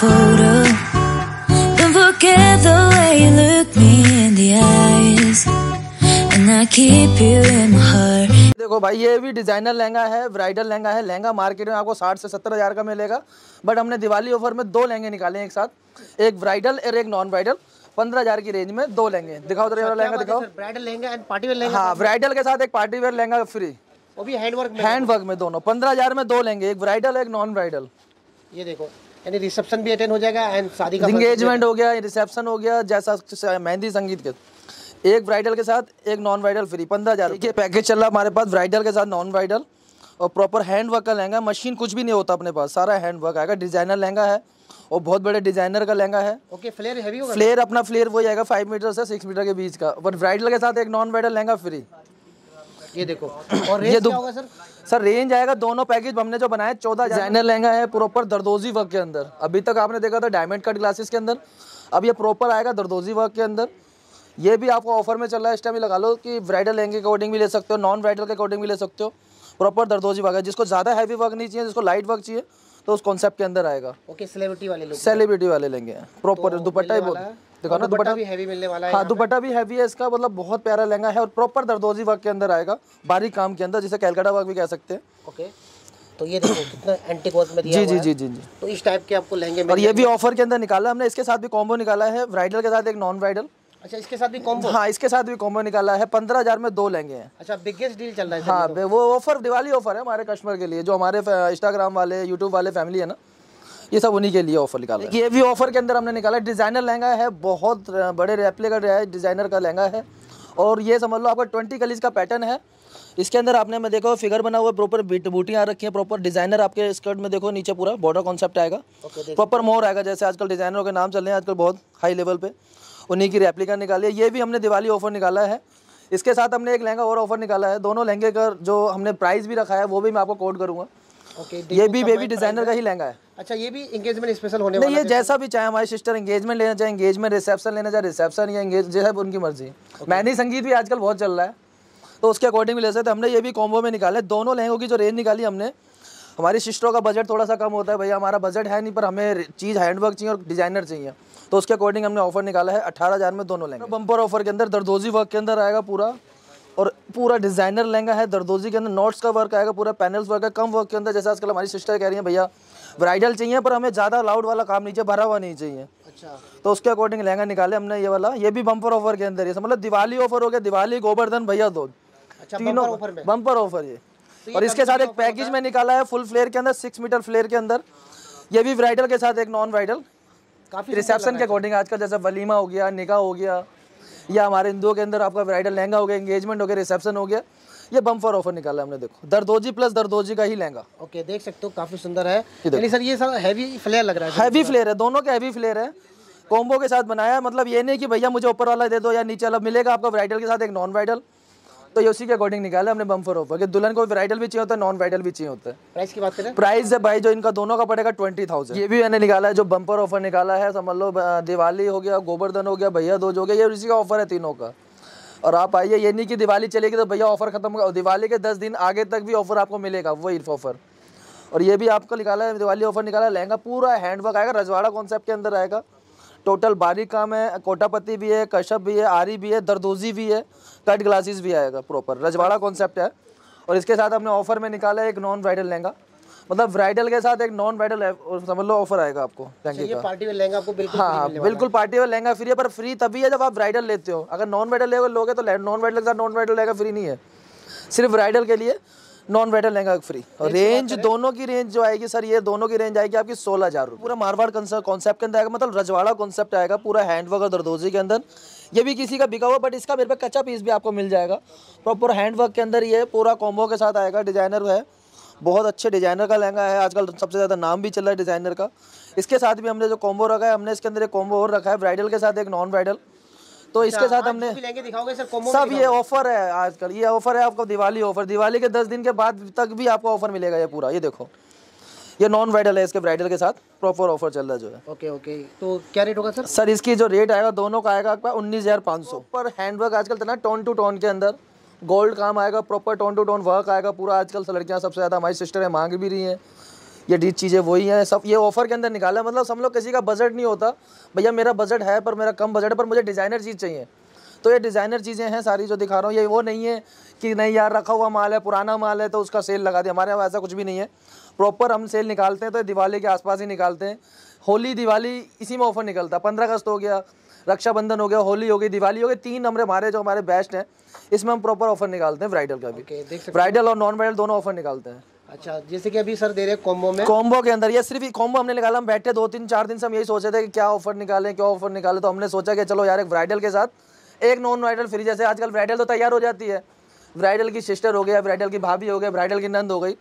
photo Don't forget the way you look me in the eyes And I keep you in my heart देखो भाई ये भी designer lehenga है bridal lehenga है lehenga market में आपको साठ से सत्तर हज़ार का मिलेगा बट हमने दिवाली ऑफर में दो लहंगे निकाले एक साथ एक ब्राइडल और एक नॉन ब्राइडल पंद्रह हजार की रेंज में दो लहंगे दिखाओ तो अच्छा, लहंगा दिखाओ bridal lehenga and party wear lehenga हाँ ब्राइडल के साथ एक पार्टी वेयर लहंगा फ्री वो भी हैंडवर्क हैंडवर्क में दोनों पंद्रह हजार में दो लेंगे एक ब्राइडल एक नॉन ब्राइडल ये देखो यानी रिसेप्शन भी अटेंड हो जाएगा एंड शादी का इंगेजमेंट हो गया रिसेप्शन हो गया जैसा मेहंदी संगीत के एक ब्राइडल के साथ एक नॉन ब्राइडल फ्री पंद्रह हज़ार के पैकेज चल रहा हमारे पास ब्राइडल के साथ नॉन ब्राइडल और प्रॉपर हैंड वर्क का लहंगा मशीन कुछ भी नहीं होता अपने पास सारा हैंड वर्क आएगा डिजाइनर लहंगा है और बहुत बड़े डिजाइनर का लहंगा है ओके फ्लेयर हैवी होगा फ्लेयर अपना फ्लेयर वही आएगा फाइव मीटर से सिक्स मीटर के बीच का बट ब्राइडल के साथ एक नॉन ब्राइडल लहंगा फ्री ये देखो और रेंज ये क्या होगा सर सर रेंज आएगा दोनों पैकेज हमने जो बनाया चौदह डिजाइनर लहंगा है प्रॉपर दरदोजी वर्क के अंदर अभी तक आपने देखा था डायमंड कट ग्लासेस के अंदर अब ये प्रॉपर आएगा दरदोजी वर्क के अंदर ये भी आपको ऑफर में चल रहा है इस टाइम लगा लो कि ब्राइडल लहंगे के अकॉर्डिंग भी ले सकते हो नॉन ब्राइडल के अकॉर्डिंग भी ले सकते हो प्रॉपर दरदोजी वर्क है जिसको ज़्यादा हैवी वर्क नहीं चाहिए जिसको लाइट वर्क चाहिए तो उस कॉन्सेप्ट के अंदर आएगा ओके सेलिब्रिटी वाले सेलिब्रिटी वाले लेंगे प्रॉपर तो दुपट्टा ही बोल देखो ना दुपट्टा भी हैवी मिलने वाला है हाँ दुपट्टा भी हैवी है इसका मतलब बहुत प्यारा लहंगा है और प्रॉपर दरदोजी वर्क के अंदर आएगा बारीक काम के अंदर जिसे कैलकाटा वर्क भी कह सकते हैं ओके तो ये देखो कितना एंटीक वर्क में दिया जी जी जी जी तो इस टाइप के आपको लहंगे और ये भी ऑफर के अंदर निकाला हमने इसके साथ भी कॉम्बो निकाला है ब्राइडल के साथ एक नॉन ब्राइडल अच्छा इसके साथ भी कॉम्बो हाँ इसके साथ भी कॉम्बो निकाला है पंद्रह हजार में दो लेंगे हैं अच्छा बिगेस्ट डील चल रहा है हाँ तो। वो ऑफर दिवाली ऑफर है हमारे कस्टमर के लिए जो हमारे इंस्टाग्राम वाले यूट्यूब वाले फैमिली है ना ये सब उन्हीं के लिए ऑफर निकाला ये भी ऑफर के अंदर हमने निकाला डिज़ाइनर लहंगा है बहुत बड़े रेपले का डिज़ाइनर का लहंगा है और ये समझ लो आपका ट्वेंटी कलीज का पैटर्न है इसके अंदर आपने मैं देखो फिगर बना हुआ प्रॉपर बूटियाँ रखी हैं प्रॉपर डिजाइनर आपके स्कर्ट में देखो नीचे पूरा बॉर्डर कॉन्सेप्ट आएगा प्रॉपर मोर आएगा जैसे आजकल डिजाइनरों के नाम चल रहे हैं आजकल बहुत हाई लेवल पे उन्हीं की रेप्लिका निकाली है ये भी हमने दिवाली ऑफर निकाला है इसके साथ हमने एक लहंगा और ऑफर निकाला है दोनों लहंगे का जो हमने प्राइस भी रखा है वो भी मैं आपको कोट करूँगा ये भी बेबी डिजाइनर का ही लहंगा है अच्छा ये भी एंगेजमेंट स्पेशल होने वाला ये जैसा भी चाहे हमारी सिस्टर एंगेजमेंट लेना चाहे एंगेजमेंट रिसेप्शन लेना चाहे रिसेप्शन या एंगेज जैसा उनकी मर्जी मैनी संगीत भी आजकल बहुत चल रहा है तो उसके अकॉर्डिंग भी ले सकते हमने ये भी कॉम्बो में निकाले दोनों लहंगों की जो रेंज निकाली हमने हमारी सिस्टरों का बजट थोड़ा सा कम होता है भैया हमारा बजट है नहीं पर हमें चीज़ हैंडवर्क चाहिए और डिजाइनर चाहिए तो उसके अकॉर्डिंग हमने ऑफर निकाला है अठारह हज़ार में दोनों लेंगे बम्पर ऑफर के अंदर दरदोजी वर्क के अंदर आएगा पूरा और पूरा डिज़ाइनर लहंगा है दरदोजी के अंदर नोट्स का वर्क आएगा पूरा पैनल्स वर्क है कम वर्क के अंदर जैसे आजकल हमारी सिस्टर कह रही है भैया ब्राइडल चाहिए पर हमें ज़्यादा लाउड वाला काम नहीं चाहिए भरा हुआ नहीं चाहिए अच्छा तो उसके अकॉर्डिंग लहंगा निकाले हमने ये वाला ये भी बम्पर ऑफर के अंदर है मतलब दिवाली ऑफर हो गया दिवाली गोवर्धन भैया दो अच्छा, तीनों बम्पर ऑफर तो ये और इसके साथ एक पैकेज में निकाला है फुल फ्लेयर के अंदर सिक्स मीटर फ्लेयर के अंदर ये भी ब्राइडल के साथ एक नॉन ब्राइडल काफ़ी रिसेप्शन के अकॉर्डिंग आजकल जैसे वलीमा हो गया निगाह हो गया या हमारे हिंदुओं के अंदर आपका ब्राइडल लहंगा हो गया एंगेजमेंट हो गया रिसेप्शन हो गया ये बम ऑफर निकाला हमने देखो दर्दोजी प्लस दर्दोजी का ही लहंगा ओके देख सकते हो काफी सुंदर है सर ये सर हैवी फ्लेयर लग रहा है हैवी फ्लेयर है दोनों के हैवी फ्लेयर है कॉम्बो के साथ बनाया है मतलब ये नहीं कि भैया मुझे ऊपर वाला दे दो या नीचे वाला मिलेगा आपका ब्राइडल के साथ एक नॉन ब्राइडल तो ये उसी के अकॉर्डिंग निकाला हमने बम्फर ऑफर कि दुल्हन को ब्राइडल भी चाहिए होता है नॉन ब्राइडल भी चाहिए होता है प्राइस की बात करें प्राइस है भाई जो इनका दोनों का पड़ेगा ट्वेंटी थाउजेंड ये भी मैंने निकाला है जो बम्पर ऑफर निकाला है समझ लो दिवाली हो गया गोवर्धन हो गया भैया दूज हो गया ये उसी का ऑफर है तीनों का और आप आइए ये नहीं कि दिवाली चलेगी तो भैया ऑफर खत्म होगा दिवाली के दस दिन आगे तक भी ऑफर आपको मिलेगा वही ऑफर और ये भी आपको निकाला है दिवाली ऑफर निकाला लहंगा पूरा हैंडवर्क आएगा रजवाड़ा कॉन्सेप्ट के अंदर आएगा टोटल बारी काम है कोटापति भी है कश्यप भी है आरी भी है दरदोजी भी है कट ग्लासेस भी आएगा प्रॉपर रजवाड़ा कॉन्सेप्ट है और इसके साथ हमने ऑफर में निकाला है एक नॉन ब्राइडल लहंगा मतलब ब्राइडल के साथ एक नॉन ब्राइडल समझ लो ऑफर आएगा आपको थैंक यू पार्टी में लहंगा आपको बिल्कुल हाँ बिल्कुल पार्टी में लहंगा फ्री है पर फ्री तभी है जब आप ब्राइडल लेते हो अगर नॉन ब्राइडल लेवल लोगे तो नॉन ब्राइडल के साथ नॉन ब्राइडल लहंगा फ्री नहीं है सिर्फ ब्राइडल के लिए नॉन वेटर लहंगा फ्री रेंज दोनों की रेंज जो आएगी सर ये दोनों की रेंज आएगी आपकी सोलह हजार पूरा मारवाड़ कॉन्सेप्ट के अंदर आएगा मतलब रजवाड़ा कॉन्सेप्ट आएगा पूरा हैंडवर्क और दरदोजी के अंदर ये भी किसी का बिका हुआ बट इसका मेरे पे कच्चा पीस भी आपको मिल जाएगा प्रॉपर हैंडवर्क के अंदर ये पूरा कॉम्बो के साथ आएगा डिजाइनर है बहुत अच्छे डिजाइनर का लहंगा है आजकल सबसे ज़्यादा नाम भी चल रहा है डिजाइनर का इसके साथ भी हमने जो कॉम्बो रखा है हमने इसके अंदर एक कॉम्बो और रखा है ब्राइडल के साथ एक नॉन ब्राइडल तो इसके अच्छा, साथ हाँ, हमने दिखाओगे सर सब ये ऑफर है आजकल ये ऑफर है आपको दिवाली ऑफर दिवाली के दस दिन के बाद तक भी आपको ऑफर मिलेगा ये पूरा ये देखो ये नॉन ब्राइडल है इसके ब्राइडल के साथ प्रॉपर ऑफर चल रहा है जो है ओके ओके तो क्या रेट होगा सर सर इसकी जो रेट आएगा दोनों का आएगा आपका उन्नीस हज़ार पाँच सौ पर हैंडवर्क आजकल ना टोन टू टोन के अंदर गोल्ड काम आएगा proper tone to tone work आएगा पूरा आजकल लड़कियाँ सबसे ज़्यादा हमारी सिस्टर है मांग भी रही हैं ये डी चीज़ें वही हैं सब ये ऑफ़र के अंदर निकाला मतलब सब लोग किसी का बजट नहीं होता भैया मेरा बजट है पर मेरा कम बजट है पर मुझे डिज़ाइनर चीज़ चाहिए तो ये डिज़ाइनर चीज़ें हैं सारी जो दिखा रहा हूँ ये वो नहीं है कि नहीं यार रखा हुआ माल है पुराना माल है तो उसका सेल लगा दिया हमारे यहाँ ऐसा कुछ भी नहीं है प्रॉपर हम सेल निकालते हैं तो दिवाली के आसपास ही निकालते हैं होली दिवाली इसी में ऑफ़र निकलता है पंद्रह अगस्त हो गया रक्षाबंधन हो गया होली हो गई दिवाली हो गई तीन नंबर हमारे जो हमारे बेस्ट हैं इसमें हम प्रॉपर ऑफर निकालते हैं ब्राइडल का भी ब्राइडल और नॉन ब्राइडल दोनों ऑफर निकालते हैं अच्छा जैसे कि अभी सर दे रहे कॉम्बो में कॉम्बो के अंदर ये सिर्फ कॉम्बो हमने निकाला हम बैठे दो तीन चार दिन से हम यही सोचे थे कि क्या ऑफर निकालें क्या ऑफर निकालें तो हमने सोचा कि चलो यार एक ब्राइडल के साथ एक नॉन ब्राइडल फ्री जैसे आजकल ब्राइडल तो तैयार हो जाती है ब्राइडल की सिस्टर हो गया ब्राइडल की भाभी हो गई ब्राइडल की नंद हो गई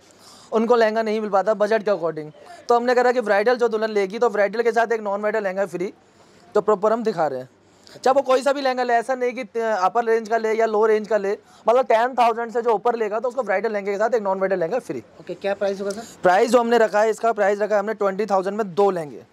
उनको लहंगा नहीं मिल पाता बजट के अकॉर्डिंग तो हमने कहा कि ब्राइडल जो दुल्हन लेगी तो ब्राइडल के साथ एक नॉन ब्राइडल लहंगा फ्री तो प्रॉपर हम दिखा रहे हैं चाहे अच्छा, वो कोई सा भी लहंगा ले ऐसा नहीं कि अपर रेंज का ले या लो रेंज का ले मतलब टेन थाउजेंड से जो ऊपर लेगा तो उसको ब्राइडल लहंगे के साथ एक non bridal lehenga free okay okay, क्या प्राइस होगा सर प्राइस जो हमने रखा है इसका प्राइस रखा है हमने ट्वेंटी थाउजेंड में दो लेंगे